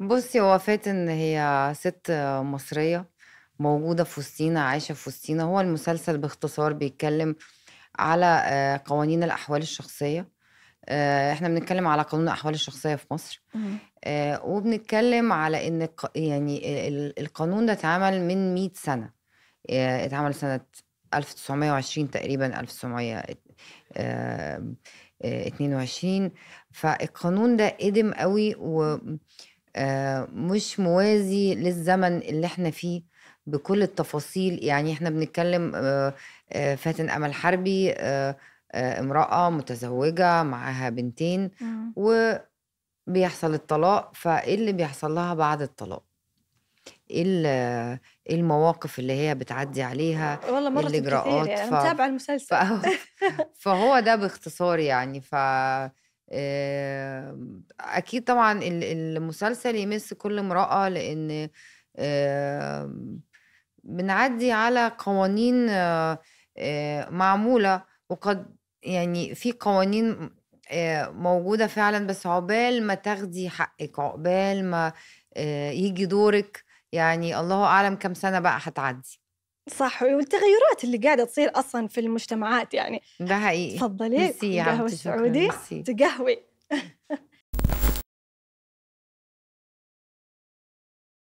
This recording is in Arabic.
بصي هو فاتن هي ست مصرية موجودة في وسطينا عايشة في وسطينا هو المسلسل باختصار بيتكلم على آه، قوانين الأحوال الشخصية آه، احنا بنتكلم على قانون الأحوال الشخصية في مصر آه، وبنتكلم على إن يعني القانون ده اتعمل من 100 سنة اتعمل سنة 1920 تقريبا 1922 فالقانون ده قدم قوي و آه، مش موازي للزمن اللي احنا فيه بكل التفاصيل يعني احنا بنتكلم آه، آه، فاتن امل حربي امرأة متزوجة معاها بنتين وبيحصل الطلاق فايه اللي بيحصل لها بعد الطلاق ايه, إيه المواقف اللي هي بتعدي عليها والله مرة الاجراءات يعني ف... متابعه المسلسل فهو ده باختصار يعني ف آمم، اكيد طبعا المسلسل يمس كل امراه لان آمم، بنعدي على قوانين آه، معموله وقد يعني في قوانين آه، موجوده فعلا بس عقبال ما تاخدي حقك عقبال ما آه، يجي دورك يعني الله اعلم كم سنه بقى هتعدي صح والتغيرات اللي قاعده تصير اصلا في المجتمعات يعني ده حقيقي تفضلي القهوه سعودي تقهوي